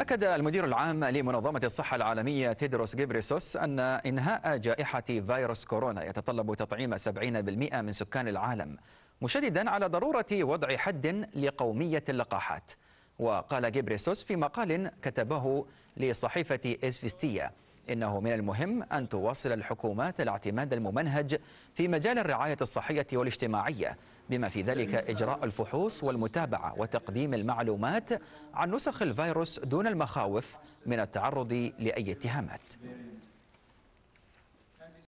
أكد المدير العام لمنظمة الصحة العالمية تيدروس جيبريسوس أن إنهاء جائحة فيروس كورونا يتطلب تطعيم 70% من سكان العالم مشددا على ضرورة وضع حد لقومية اللقاحات وقال جيبريسوس في مقال كتبه لصحيفة إسفستية إنه من المهم أن تواصل الحكومات الاعتماد الممنهج في مجال الرعاية الصحية والاجتماعية بما في ذلك إجراء الفحوص والمتابعة وتقديم المعلومات عن نسخ الفيروس دون المخاوف من التعرض لأي اتهامات